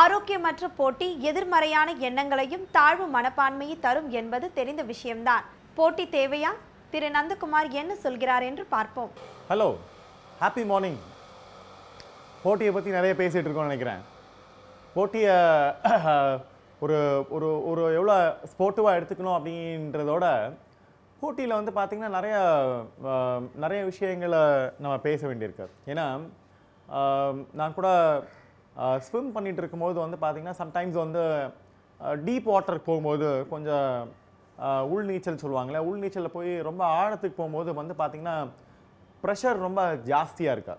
ஆரோக்கியமற்ற போட்டி எதிர்மறையான எண்ணங்களையும் தாழ்வு மனப்பான்மையை தரும் என்பது தெரிந்த விஷயம்தான் போட்டி தேவையா திரு நந்தகுமார் என்ன சொல்கிறார் என்று பார்ப்போம் ஹலோ ஹாப்பி மார்னிங் போட்டியை பற்றி நிறைய பேசிகிட்டு இருக்கோம்னு நினைக்கிறேன் போட்டியை ஒரு ஒரு ஒரு எவ்வளோ ஸ்போர்ட்டிவாக எடுத்துக்கணும் அப்படின்றதோட போட்டியில் வந்து பார்த்திங்கன்னா நிறைய நிறைய விஷயங்களை நம்ம பேச வேண்டியிருக்கு ஏன்னா நான் கூட ஸ்விம் பண்ணிட்டு இருக்கும்போது வந்து பார்த்தீங்கன்னா சம்டைம்ஸ் வந்து டீப் வாட்டருக்கு போகும்போது கொஞ்சம் உள் நீச்சல் சொல்லுவாங்களே உள் நீச்சலில் போய் ரொம்ப ஆழத்துக்கு போகும்போது வந்து பார்த்திங்கன்னா ப்ரெஷர் ரொம்ப ஜாஸ்தியாக இருக்கா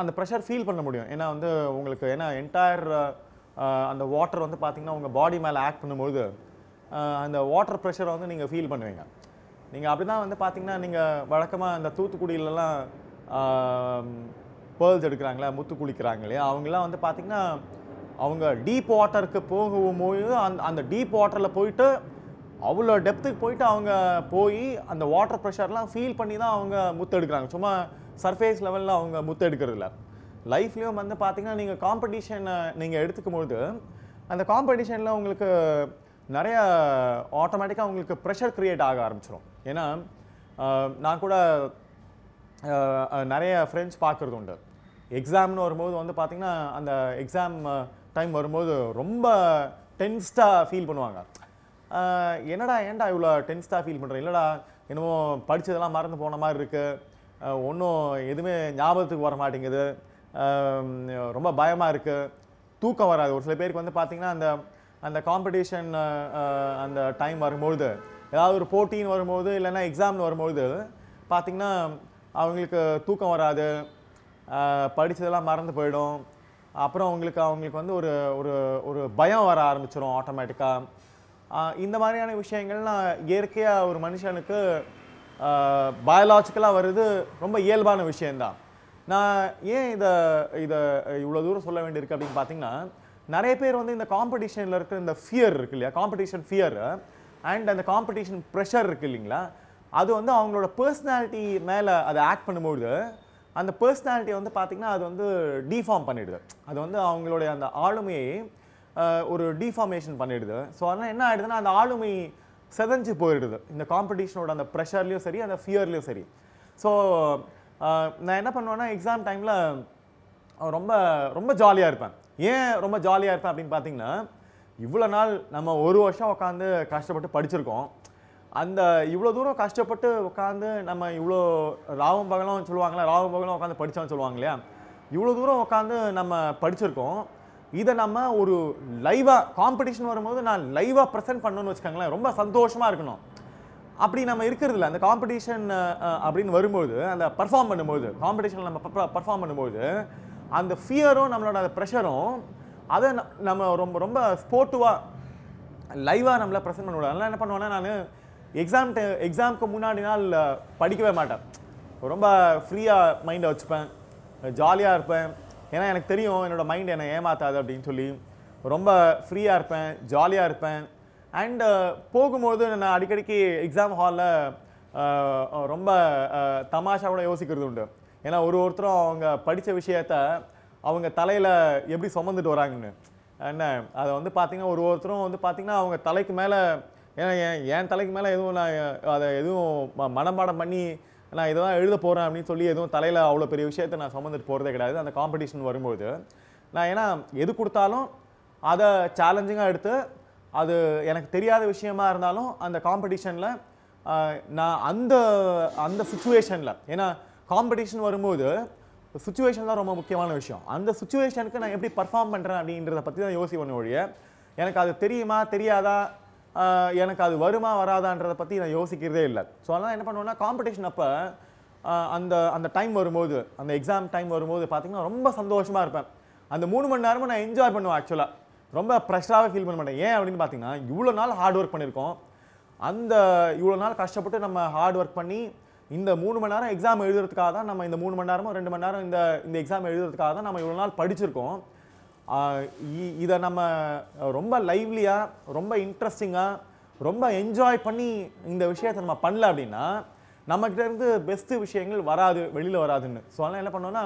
அந்த ப்ரெஷர் ஃபீல் பண்ண முடியும் ஏன்னா வந்து உங்களுக்கு ஏன்னா என்டையர் அந்த வாட்டர் வந்து பார்த்திங்கன்னா உங்கள் பாடி மேலே ஆக்ட் பண்ணும்போது அந்த வாட்டர் ப்ரெஷரை வந்து நீங்கள் ஃபீல் பண்ணுவீங்க நீங்கள் அப்படி தான் வந்து பார்த்திங்கன்னா நீங்கள் வழக்கமாக அந்த தூத்துக்குடியிலலாம் பேர்ல்ஸ் எடுக்கிறாங்களே முத்து குளிக்கிறாங்களே அவங்களாம் வந்து பார்த்திங்கன்னா அவங்க டீப் வாட்டருக்கு போகும்போது அந்த அந்த டீப் வாட்டரில் போயிட்டு அவ்வளோ டெப்த்துக்கு போயிட்டு அவங்க போய் அந்த வாட்டர் ப்ரெஷர்லாம் ஃபீல் பண்ணி தான் அவங்க முத்து எடுக்கிறாங்க சும்மா சர்ஃபேஸ் லெவலில் அவங்க முத்து எடுக்கிறதில்ல லைஃப்லேயும் வந்து பார்த்திங்கன்னா நீங்கள் காம்படிஷனை நீங்கள் எடுத்துக்கும் பொழுது அந்த காம்படிஷனில் உங்களுக்கு நிறைய ஆட்டோமேட்டிக்காக உங்களுக்கு ப்ரெஷர் க்ரியேட் ஆக ஆரம்பிச்சிடும் ஏன்னா நான் கூட நிறைய ஃப்ரெண்ட்ஸ் பார்க்குறது உண்டு எக்ஸாம்னு வரும்போது வந்து பார்த்திங்கன்னா அந்த எக்ஸாம் டைம் வரும்போது ரொம்ப டென்ஸ்டாக ஃபீல் பண்ணுவாங்க என்னடா ஏன்டா இவ்வளோ டென்ஸ்டாக ஃபீல் பண்ணுறேன் இல்லைடா என்னமோ படித்ததெல்லாம் மறந்து போன மாதிரி இருக்குது ஒன்றும் எதுவுமே ஞாபகத்துக்கு வர மாட்டேங்குது ரொம்ப பயமாக இருக்குது தூக்கம் வராது ஒரு சில பேருக்கு வந்து பார்த்திங்கன்னா அந்த அந்த காம்படிஷன் அந்த டைம் வரும்பொழுது ஏதாவது ஒரு போட்டின்னு வரும்போது இல்லைன்னா எக்ஸாம்னு வரும்பொழுது பார்த்திங்கன்னா அவங்களுக்கு தூக்கம் வராது படித்ததெல்லாம் மறந்து போயிடும் அப்புறம் அவங்களுக்கு அவங்களுக்கு வந்து ஒரு ஒரு ஒரு பயம் வர ஆரம்பிச்சிடும் ஆட்டோமேட்டிக்காக இந்த மாதிரியான விஷயங்கள்லாம் இயற்கையாக ஒரு மனுஷனுக்கு பயாலாஜிக்கலாக வருது ரொம்ப இயல்பான விஷயந்தான் நான் ஏன் இதை இதை இவ்வளோ தூரம் சொல்ல வேண்டியிருக்கு அப்படின்னு பார்த்தீங்கன்னா நிறைய பேர் வந்து இந்த காம்படிஷனில் இருக்கிற இந்த ஃபியர் இருக்கு இல்லையா காம்படிஷன் ஃபியர் அண்ட் அந்த காம்படிஷன் ப்ரெஷர் இருக்குது இல்லைங்களா அது வந்து அவங்களோட பர்சனாலிட்டி மேலே அதை ஆக்ட் பண்ணும்போது அந்த பர்சனாலிட்டியை வந்து பார்த்திங்கன்னா அது வந்து டீஃபார்ம் பண்ணிடுது அது வந்து அவங்களுடைய அந்த ஆளுமையை ஒரு டீஃபார்மேஷன் பண்ணிடுது ஸோ அதனால் என்ன ஆகிடுதுன்னா அந்த ஆளுமை செதஞ்சு போயிடுது இந்த காம்படிஷனோட அந்த ப்ரெஷர்லேயும் சரி அந்த ஃபியர்லேயும் சரி ஸோ நான் என்ன பண்ணுவேன்னா எக்ஸாம் டைமில் ரொம்ப ரொம்ப ஜாலியாக இருப்பேன் ஏன் ரொம்ப ஜாலியாக இருப்பேன் அப்படின்னு பார்த்தீங்கன்னா இவ்வளோ நாள் நம்ம ஒரு வருஷம் உட்காந்து கஷ்டப்பட்டு படிச்சிருக்கோம் அந்த இவ்வளோ தூரம் கஷ்டப்பட்டு உட்காந்து நம்ம இவ்வளோ ராவும் பகலும் சொல்லுவாங்களே ராவும் பகலும் உட்காந்து படித்தான்னு சொல்லுவாங்க இல்லையா இவ்வளோ தூரம் உட்காந்து நம்ம படிச்சிருக்கோம் இதை நம்ம ஒரு லைவாக காம்படிஷன் வரும்போது நான் லைவாக ப்ரெசென்ட் பண்ணணும்னு வச்சுக்கோங்களேன் ரொம்ப சந்தோஷமாக இருக்கணும் அப்படி நம்ம இருக்கிறதுல அந்த காம்படிஷன் அப்படின்னு வரும்போது அந்த பர்ஃபார்ம் பண்ணும்போது காம்படிஷனில் நம்ம பர்ஃபார்ம் பண்ணும்போது அந்த ஃபியரும் நம்மளோட அந்த ப்ரெஷரும் அதை நம்ம ரொம்ப ரொம்ப ஸ்போர்ட்டிவாக லைவாக நம்மளை ப்ரெசென்ட் பண்ணுவோம் அதெல்லாம் என்ன பண்ணுவேன்னா நான் எக்ஸாம் டைம் எக்ஸாமுக்கு முன்னாடி நாள் படிக்கவே மாட்டேன் ரொம்ப ஃப்ரீயாக மைண்டை வச்சுப்பேன் ஜாலியாக இருப்பேன் ஏன்னா எனக்கு தெரியும் என்னோடய மைண்ட் என்னை ஏமாத்தாது அப்படின்னு சொல்லி ரொம்ப ஃப்ரீயாக இருப்பேன் ஜாலியாக இருப்பேன் அண்டு போகும்போது நான் அடிக்கடிக்கு எக்ஸாம் ஹாலில் ரொம்ப கூட யோசிக்கிறது உண்டு ஏன்னா ஒரு ஒருத்தரும் அவங்க படித்த விஷயத்த அவங்க தலையில் எப்படி சுமந்துட்டு வராங்கன்னு என்ன அதை வந்து பார்த்திங்கன்னா ஒரு ஒருத்தரும் வந்து பார்த்திங்கன்னா அவங்க தலைக்கு மேலே ஏன்னா என் என் தலைக்கு மேலே எதுவும் நான் அதை எதுவும் மனப்பாடம் பண்ணி நான் இதெல்லாம் எழுத போகிறேன் அப்படின்னு சொல்லி எதுவும் தலையில் அவ்வளோ பெரிய விஷயத்தை நான் சம்மந்துட்டு போகிறதே கிடையாது அந்த காம்படிஷன் வரும்போது நான் ஏன்னா எது கொடுத்தாலும் அதை சேலஞ்சிங்காக எடுத்து அது எனக்கு தெரியாத விஷயமா இருந்தாலும் அந்த காம்படிஷனில் நான் அந்த அந்த சுச்சுவேஷனில் ஏன்னா காம்படிஷன் வரும்போது சுச்சுவேஷன் தான் ரொம்ப முக்கியமான விஷயம் அந்த சுச்சுவேஷனுக்கு நான் எப்படி பர்ஃபார்ம் பண்ணுறேன் அப்படின்றத பற்றி தான் யோசிப்பேன் ஒழிய எனக்கு அது தெரியுமா தெரியாதா எனக்கு அது வருமா வராதான்றதை பற்றி நான் யோசிக்கிறதே இல்லை ஸோ அதனால் என்ன பண்ணுவேன்னா காம்படிஷன் அப்போ அந்த அந்த டைம் வரும்போது அந்த எக்ஸாம் டைம் வரும்போது பார்த்திங்கன்னா ரொம்ப சந்தோஷமாக இருப்பேன் அந்த மூணு மணி நேரமும் நான் என்ஜாய் பண்ணுவேன் ஆக்சுவலாக ரொம்ப ப்ரெஷராகவே ஃபீல் பண்ண மாட்டேன் ஏன் அப்படின்னு பார்த்தீங்கன்னா இவ்வளோ நாள் ஹார்ட் ஒர்க் பண்ணியிருக்கோம் அந்த இவ்வளோ நாள் கஷ்டப்பட்டு நம்ம ஹார்ட் ஒர்க் பண்ணி இந்த மூணு மணி நேரம் எக்ஸாம் எழுதுறதுக்காக தான் நம்ம இந்த மூணு மணி நேரமும் ரெண்டு மணி நேரம் இந்த இந்த எக்ஸாம் எழுதுறதுக்காக தான் நம்ம இவ்வளோ நாள் படிச்சிருக்கோம் இதை நம்ம ரொம்ப லைவ்லியாக ரொம்ப இன்ட்ரெஸ்டிங்காக ரொம்ப என்ஜாய் பண்ணி இந்த விஷயத்தை நம்ம பண்ணல அப்படின்னா நம்மக்கிட்ட இருந்து பெஸ்ட்டு விஷயங்கள் வராது வெளியில் வராதுன்னு ஸோ அதனால் என்ன பண்ணோன்னா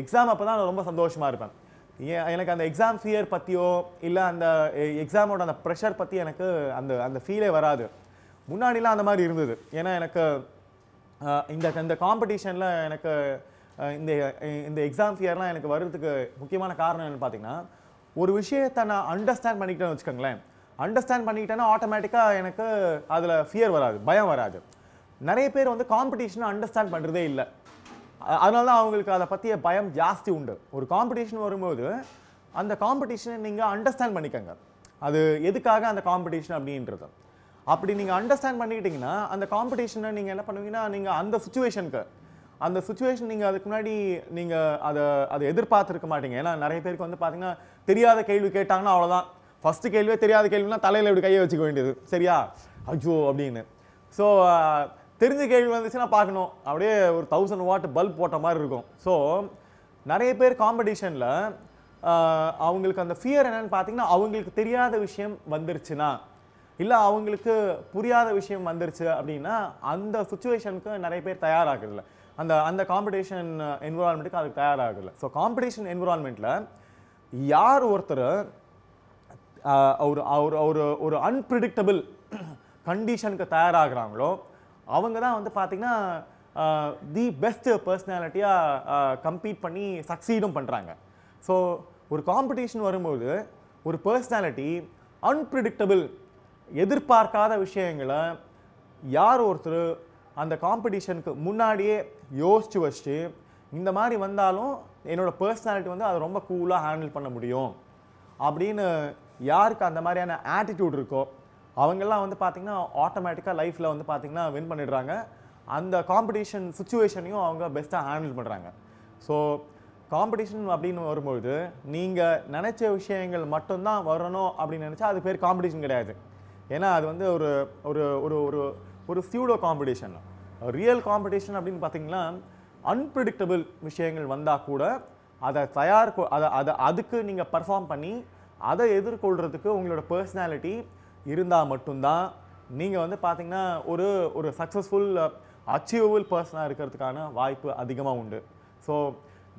எக்ஸாம் அப்போ தான் ரொம்ப சந்தோஷமாக இருப்பேன் ஏன் எனக்கு அந்த எக்ஸாம் ஃபியர் பற்றியோ இல்லை அந்த எக்ஸாமோட அந்த ப்ரெஷர் பற்றி எனக்கு அந்த அந்த ஃபீலே வராது முன்னாடிலாம் அந்த மாதிரி இருந்தது ஏன்னா எனக்கு இந்த இந்த காம்படிஷனில் எனக்கு இந்த இந்த எக்ஸாம் ஃபியர்லாம் எனக்கு வர்றதுக்கு முக்கியமான காரணம் என்னென்னு பார்த்தீங்கன்னா ஒரு விஷயத்தை நான் அண்டர்ஸ்டாண்ட் பண்ணிக்கிட்டேன்னு வச்சுக்கோங்களேன் அண்டர்ஸ்டாண்ட் பண்ணிக்கிட்டேன்னா ஆட்டோமேட்டிக்காக எனக்கு அதில் ஃபியர் வராது பயம் வராது நிறைய பேர் வந்து காம்படிஷனை அண்டர்ஸ்டாண்ட் பண்ணுறதே இல்லை அதனால தான் அவங்களுக்கு அதை பற்றிய பயம் ஜாஸ்தி உண்டு ஒரு காம்படிஷன் வரும்போது அந்த காம்படிஷனை நீங்கள் அண்டர்ஸ்டாண்ட் பண்ணிக்கோங்க அது எதுக்காக அந்த காம்படிஷன் அப்படின்றது அப்படி நீங்கள் அண்டர்ஸ்டாண்ட் பண்ணிக்கிட்டிங்கன்னா அந்த காம்படிஷனை நீங்கள் என்ன பண்ணுவீங்கன்னா நீங்கள் அந்த சுச்சுவேஷனுக்கு அந்த சுச்சுவேஷன் நீங்கள் அதுக்கு முன்னாடி நீங்கள் அதை அதை எதிர்பார்த்துருக்க மாட்டீங்க ஏன்னா நிறைய பேருக்கு வந்து பார்த்தீங்கன்னா தெரியாத கேள்வி கேட்டாங்கன்னா அவ்வளோதான் ஃபஸ்ட்டு கேள்வியே தெரியாத கேள்வினா தலையில் இப்படி கையை வச்சுக்க வேண்டியது சரியா அஜோ அப்படின்னு ஸோ தெரிஞ்ச கேள்வி வந்துச்சுன்னா பார்க்கணும் அப்படியே ஒரு தௌசண்ட் வாட் பல்ப் போட்ட மாதிரி இருக்கும் ஸோ நிறைய பேர் காம்படிஷனில் அவங்களுக்கு அந்த ஃபியர் என்னென்னு பார்த்தீங்கன்னா அவங்களுக்கு தெரியாத விஷயம் வந்துருச்சுன்னா இல்லை அவங்களுக்கு புரியாத விஷயம் வந்துருச்சு அப்படின்னா அந்த சுச்சுவேஷனுக்கு நிறைய பேர் தயாராகிறதில்ல அந்த அந்த காம்படிஷன் என்விரான்மெண்ட்டுக்கு அதுக்கு தயாராகலை ஸோ காம்படிஷன் என்விரான்மெண்ட்டில் யார் ஒருத்தர் அவர் ஒரு அவர் ஒரு அன்பிரிடிக்டபிள் கண்டிஷனுக்கு தயாராகிறாங்களோ அவங்க தான் வந்து பார்த்திங்கன்னா தி பெஸ்ட் பர்சனாலிட்டியாக கம்பீட் பண்ணி சக்சீடும் பண்ணுறாங்க ஸோ ஒரு காம்படிஷன் வரும்போது ஒரு பர்சனாலிட்டி அன்பிரிடிக்டபிள் எதிர்பார்க்காத விஷயங்களை யார் ஒருத்தர் அந்த காம்படிஷனுக்கு முன்னாடியே யோசித்து வச்சு இந்த மாதிரி வந்தாலும் என்னோடய பர்சனாலிட்டி வந்து அதை ரொம்ப கூலாக ஹேண்டில் பண்ண முடியும் அப்படின்னு யாருக்கு அந்த மாதிரியான ஆட்டிடியூட் இருக்கோ அவங்கெல்லாம் வந்து பார்த்திங்கன்னா ஆட்டோமேட்டிக்காக லைஃப்பில் வந்து பார்த்திங்கன்னா வின் பண்ணிடுறாங்க அந்த காம்படிஷன் சுச்சுவேஷனையும் அவங்க பெஸ்ட்டாக ஹேண்டில் பண்ணுறாங்க ஸோ காம்படிஷன் அப்படின்னு வரும்பொழுது நீங்கள் நினச்ச விஷயங்கள் மட்டும்தான் வரணும் அப்படின்னு நினச்சா அது பேர் காம்படிஷன் கிடையாது ஏன்னா அது வந்து ஒரு ஒரு ஒரு ஒரு ஒரு ஸ்யூடோ காம்படிஷன் ரியல் காம்படிஷன் அப்படின்னு பார்த்தீங்கன்னா அன்பிரிடிக்டபிள் விஷயங்கள் வந்தால் கூட அதை தயார் அதை அதை அதுக்கு நீங்கள் பர்ஃபார்ம் பண்ணி அதை எதிர்கொள்கிறதுக்கு உங்களோட பர்சனாலிட்டி இருந்தால் மட்டும்தான் நீங்கள் வந்து பார்த்தீங்கன்னா ஒரு ஒரு சக்ஸஸ்ஃபுல் அச்சீவபிள் பர்சனாக இருக்கிறதுக்கான வாய்ப்பு அதிகமாக உண்டு ஸோ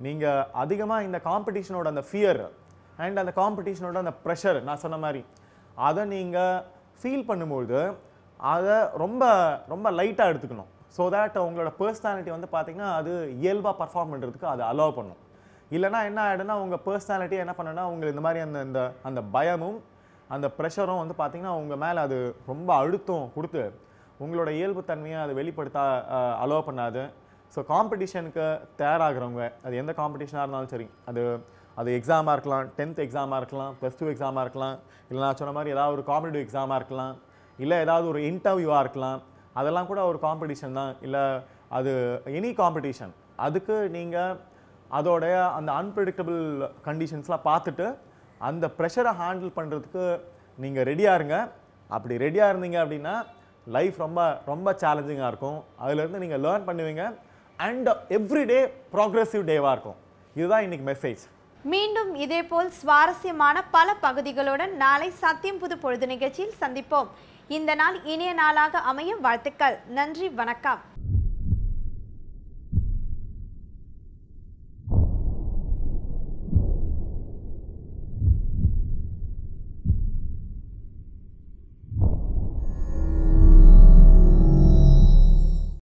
நீங்கள் அதிகமாக இந்த காம்படிஷனோட அந்த ஃபியர் அண்ட் அந்த காம்படிஷனோட அந்த ப்ரெஷர் நான் சொன்ன மாதிரி அதை நீங்கள் ஃபீல் பண்ணும்பொழுது அதை ரொம்ப ரொம்ப லைட்டாக எடுத்துக்கணும் ஸோ தேட் உங்களோட பர்சனாலிட்டி வந்து பார்த்திங்கன்னா அது இயல்பாக பர்ஃபார்ம் பண்ணுறதுக்கு அது அலோவ் பண்ணும் இல்லைனா என்ன ஆகிடும்னா உங்கள் பர்சனாலிட்டியை என்ன பண்ணுன்னா உங்களுக்கு இந்த மாதிரி அந்த இந்த அந்த பயமும் அந்த ப்ரெஷரும் வந்து பார்த்திங்கன்னா உங்கள் மேலே அது ரொம்ப அழுத்தம் கொடுத்து உங்களோட இயல்பு தன்மையை அதை வெளிப்படுத்த அலோவ் பண்ணாது ஸோ காம்படிஷனுக்கு தயாராகிறவங்க அது எந்த காம்படிஷனாக இருந்தாலும் சரி அது அது எக்ஸாமாக இருக்கலாம் டென்த் எக்ஸாமாக இருக்கலாம் ப்ளஸ் டூ எக்ஸாமாக இருக்கலாம் இல்லை நான் சொன்ன மாதிரி ஏதாவது ஒரு காம்படிட்டிவ் எக்ஸாமாக இருக்கலாம் இல்லை ஏதாவது ஒரு இன்டர்வியூவாக இருக்கலாம் அதெல்லாம் கூட ஒரு காம்படிஷன் தான் இல்லை அது எனி காம்படிஷன் அதுக்கு நீங்கள் அதோடைய அந்த அன்பிரடிக்டபிள் கண்டிஷன்ஸ்லாம் பார்த்துட்டு அந்த ப்ரெஷரை ஹேண்டில் பண்ணுறதுக்கு நீங்கள் ரெடியாக இருங்க அப்படி ரெடியாக இருந்தீங்க அப்படின்னா லைஃப் ரொம்ப ரொம்ப சேலஞ்சிங்காக இருக்கும் அதுலேருந்து நீங்கள் லேர்ன் பண்ணுவீங்க அண்ட் எவ்ரி டே ப்ராக்ரெசிவ் டேவாக இருக்கும் இதுதான் இன்றைக்கி மெசேஜ் மீண்டும் இதேபோல் சுவாரஸ்யமான பல பகுதிகளுடன் நாளை சத்தியம் புது பொழுது நிகழ்ச்சியில் சந்திப்போம் இந்த நாள் இனிய நாளாக அமையும் வாழ்த்துக்கள் நன்றி வணக்கம்